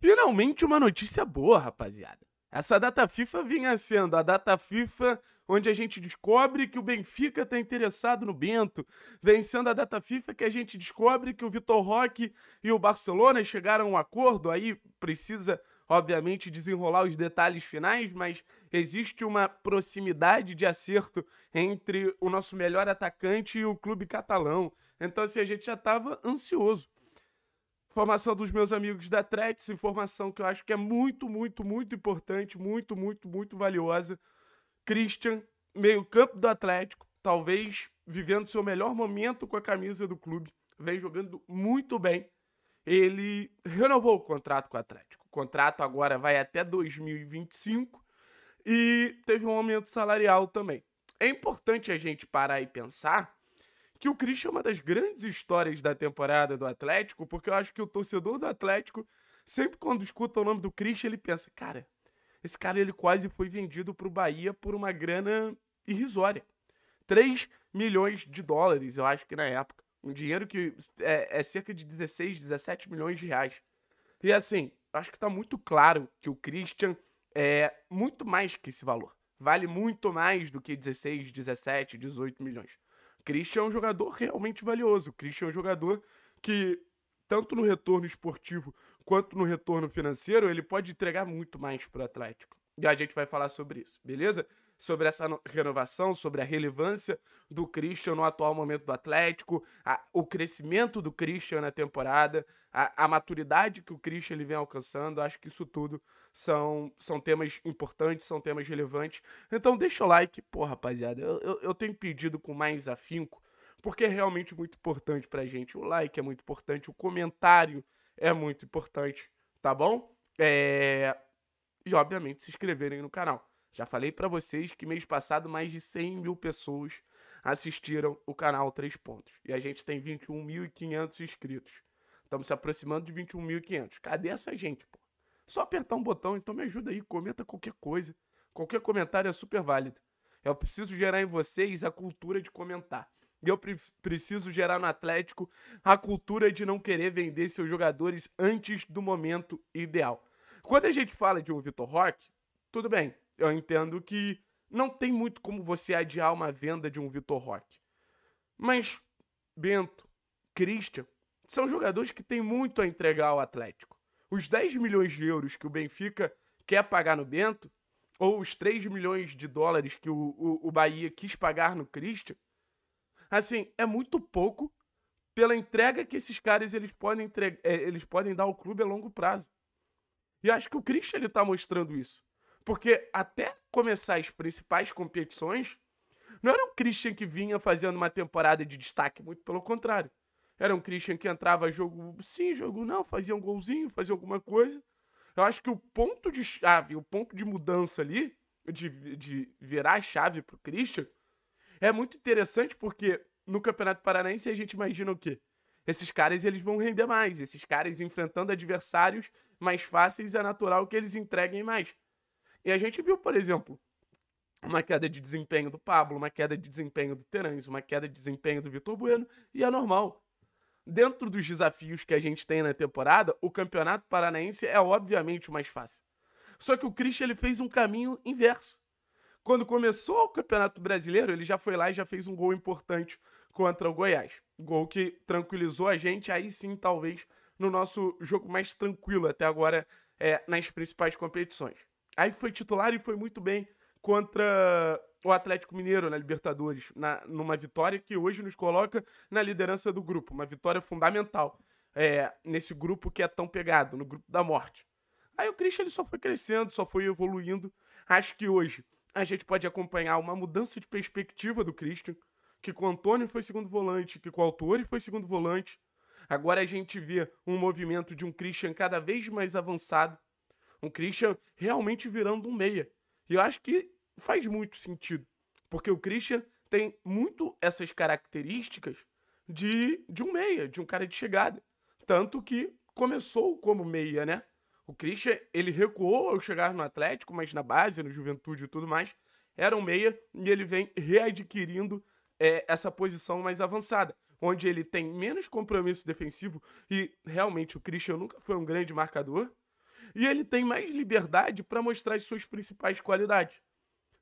Finalmente uma notícia boa, rapaziada. Essa data FIFA vinha sendo a data FIFA onde a gente descobre que o Benfica está interessado no Bento, vem sendo a data FIFA que a gente descobre que o Vitor Roque e o Barcelona chegaram a um acordo, aí precisa obviamente desenrolar os detalhes finais, mas existe uma proximidade de acerto entre o nosso melhor atacante e o clube catalão. Então, assim, a gente já estava ansioso. Informação dos meus amigos da Threats, informação que eu acho que é muito, muito, muito importante, muito, muito, muito valiosa. Christian, meio-campo do Atlético, talvez vivendo seu melhor momento com a camisa do clube, vem jogando muito bem. Ele renovou o contrato com o Atlético. O contrato agora vai até 2025 e teve um aumento salarial também. É importante a gente parar e pensar que o Christian é uma das grandes histórias da temporada do Atlético, porque eu acho que o torcedor do Atlético, sempre quando escuta o nome do Christian, ele pensa, cara, esse cara ele quase foi vendido para o Bahia por uma grana irrisória. 3 milhões de dólares, eu acho que na época. Um dinheiro que é, é cerca de 16, 17 milhões de reais. E assim, acho que está muito claro que o Christian é muito mais que esse valor. Vale muito mais do que 16, 17, 18 milhões. Christian é um jogador realmente valioso. O Christian é um jogador que, tanto no retorno esportivo quanto no retorno financeiro, ele pode entregar muito mais para o Atlético. E a gente vai falar sobre isso, beleza? sobre essa renovação, sobre a relevância do Christian no atual momento do Atlético, a, o crescimento do Christian na temporada, a, a, maturidade que o Christian ele vem alcançando. Acho que isso tudo são, são temas importantes, são temas relevantes. Então deixa o like, pô, rapaziada. Eu, eu, eu tenho pedido com mais afinco, porque é realmente muito importante pra gente. O like é muito importante, o comentário é muito importante, tá bom? É... E obviamente se inscreverem no canal. Já falei para vocês que mês passado mais de 100 mil pessoas assistiram o canal Três Pontos. E a gente tem 21.500 inscritos. Estamos se aproximando de 21.500. Cadê essa gente, pô? Só apertar um botão, então me ajuda aí, comenta qualquer coisa. Qualquer comentário é super válido. Eu preciso gerar em vocês a cultura de comentar. E eu pre preciso gerar no Atlético a cultura de não querer vender seus jogadores antes do momento ideal. Quando a gente fala de um Vitor Roque, tudo bem, eu entendo que não tem muito como você adiar uma venda de um Vitor Roque. Mas Bento, Christian, são jogadores que têm muito a entregar ao Atlético. Os 10 milhões de euros que o Benfica quer pagar no Bento, ou os 3 milhões de dólares que o, o, o Bahia quis pagar no Christian, assim, é muito pouco pela entrega que esses caras eles podem, eh, eles podem dar ao clube a longo prazo. E acho que o Christian ele tá mostrando isso. Porque até começar as principais competições, não era um Christian que vinha fazendo uma temporada de destaque, muito pelo contrário. Era um Christian que entrava jogo sim, jogo não, fazia um golzinho, fazia alguma coisa. Eu acho que o ponto de chave, o ponto de mudança ali, de, de virar a chave pro Christian, é muito interessante porque no Campeonato Paranaense a gente imagina o quê? Esses caras eles vão render mais, esses caras enfrentando adversários mais fáceis é natural que eles entreguem mais. E a gente viu, por exemplo, uma queda de desempenho do Pablo, uma queda de desempenho do Terãs, uma queda de desempenho do Vitor Bueno, e é normal. Dentro dos desafios que a gente tem na temporada, o Campeonato Paranaense é obviamente o mais fácil. Só que o Christian ele fez um caminho inverso. Quando começou o Campeonato Brasileiro, ele já foi lá e já fez um gol importante contra o Goiás. Gol que tranquilizou a gente, aí sim, talvez, no nosso jogo mais tranquilo até agora é, nas principais competições. Aí foi titular e foi muito bem contra o Atlético Mineiro na Libertadores, na, numa vitória que hoje nos coloca na liderança do grupo, uma vitória fundamental é, nesse grupo que é tão pegado, no grupo da morte. Aí o Christian ele só foi crescendo, só foi evoluindo. Acho que hoje a gente pode acompanhar uma mudança de perspectiva do Christian, que com o Antônio foi segundo volante, que com o Autori foi segundo volante. Agora a gente vê um movimento de um Christian cada vez mais avançado, um Christian realmente virando um meia. E eu acho que faz muito sentido. Porque o Christian tem muito essas características de, de um meia, de um cara de chegada. Tanto que começou como meia, né? O Christian, ele recuou ao chegar no Atlético, mas na base, no Juventude e tudo mais, era um meia e ele vem readquirindo é, essa posição mais avançada, onde ele tem menos compromisso defensivo e realmente o Christian nunca foi um grande marcador, e ele tem mais liberdade para mostrar as suas principais qualidades,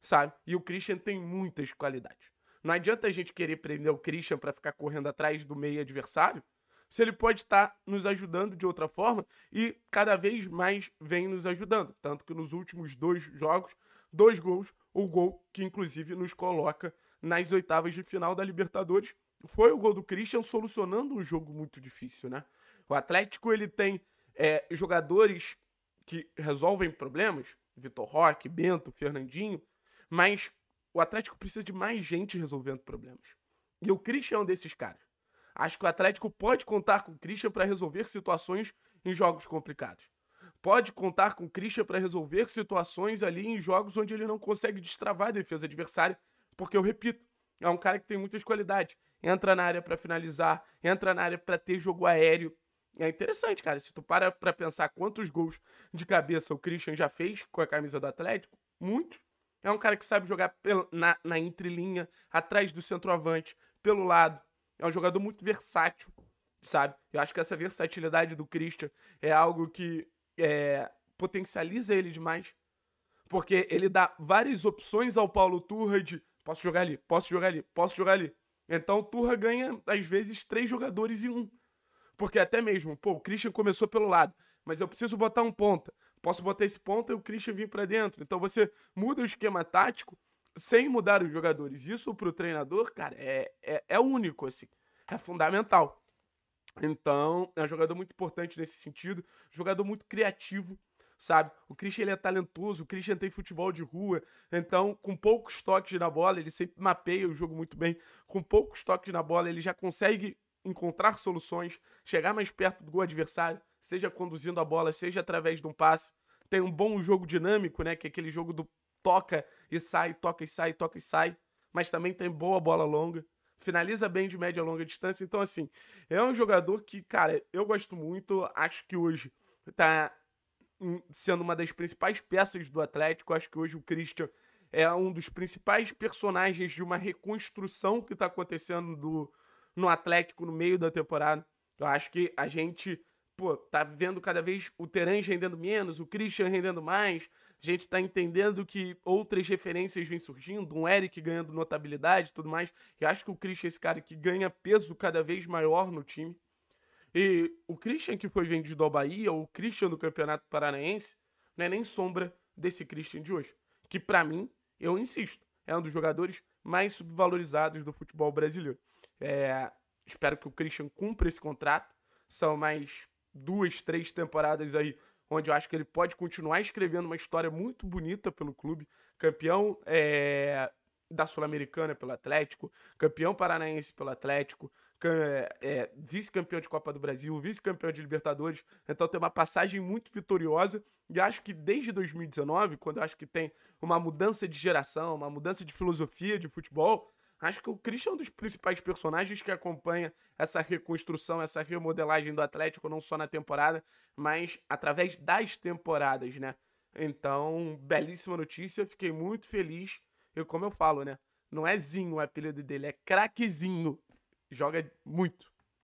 sabe? E o Christian tem muitas qualidades. Não adianta a gente querer prender o Christian para ficar correndo atrás do meio adversário, se ele pode estar tá nos ajudando de outra forma e cada vez mais vem nos ajudando. Tanto que nos últimos dois jogos, dois gols, o gol que inclusive nos coloca nas oitavas de final da Libertadores foi o gol do Christian solucionando um jogo muito difícil, né? O Atlético ele tem é, jogadores que resolvem problemas, Vitor Roque, Bento, Fernandinho, mas o Atlético precisa de mais gente resolvendo problemas. E o Christian é um desses caras. Acho que o Atlético pode contar com o Christian para resolver situações em jogos complicados. Pode contar com o Christian para resolver situações ali em jogos onde ele não consegue destravar a defesa adversária, porque eu repito, é um cara que tem muitas qualidades. Entra na área para finalizar, entra na área para ter jogo aéreo, é interessante, cara. Se tu para pra pensar quantos gols de cabeça o Christian já fez com a camisa do Atlético, muitos. É um cara que sabe jogar na, na entrelinha, atrás do centroavante, pelo lado. É um jogador muito versátil, sabe? Eu acho que essa versatilidade do Christian é algo que é, potencializa ele demais. Porque ele dá várias opções ao Paulo Turra de posso jogar ali, posso jogar ali, posso jogar ali. Então o Turra ganha, às vezes, três jogadores em um. Porque até mesmo, pô, o Christian começou pelo lado, mas eu preciso botar um ponta. Posso botar esse ponta e o Christian vir para dentro. Então você muda o esquema tático sem mudar os jogadores. Isso pro treinador, cara, é, é, é único, assim. É fundamental. Então, é um jogador muito importante nesse sentido. Jogador muito criativo, sabe? O Christian ele é talentoso, o Christian tem futebol de rua. Então, com poucos toques na bola, ele sempre mapeia o jogo muito bem. Com poucos toques na bola, ele já consegue encontrar soluções, chegar mais perto do gol adversário, seja conduzindo a bola, seja através de um passe. Tem um bom jogo dinâmico, né? Que é aquele jogo do toca e sai, toca e sai, toca e sai. Mas também tem boa bola longa. Finaliza bem de média e longa distância. Então, assim, é um jogador que, cara, eu gosto muito. Acho que hoje tá sendo uma das principais peças do Atlético. Acho que hoje o Christian é um dos principais personagens de uma reconstrução que está acontecendo do, no Atlético no meio da temporada. Eu acho que a gente, pô, tá vendo cada vez o Teran rendendo menos, o Christian rendendo mais. A gente tá entendendo que outras referências vêm surgindo, um Eric ganhando notabilidade e tudo mais. Eu acho que o Christian é esse cara que ganha peso cada vez maior no time. E o Christian que foi vendido ao Bahia, ou o Christian do Campeonato Paranaense, não é nem sombra desse Christian de hoje. Que para mim, eu insisto, é um dos jogadores mais subvalorizados do futebol brasileiro. É, espero que o Christian cumpra esse contrato. São mais duas, três temporadas aí onde eu acho que ele pode continuar escrevendo uma história muito bonita pelo clube. Campeão é, da Sul-Americana pelo Atlético, campeão paranaense pelo Atlético, é, vice-campeão de Copa do Brasil, vice-campeão de Libertadores. Então tem uma passagem muito vitoriosa e acho que desde 2019, quando acho que tem uma mudança de geração, uma mudança de filosofia de futebol, acho que o Christian é um dos principais personagens que acompanha essa reconstrução, essa remodelagem do Atlético, não só na temporada, mas através das temporadas, né? Então, belíssima notícia, fiquei muito feliz e como eu falo, né? Não é Zinho o apelido dele, é craquezinho. Joga muito.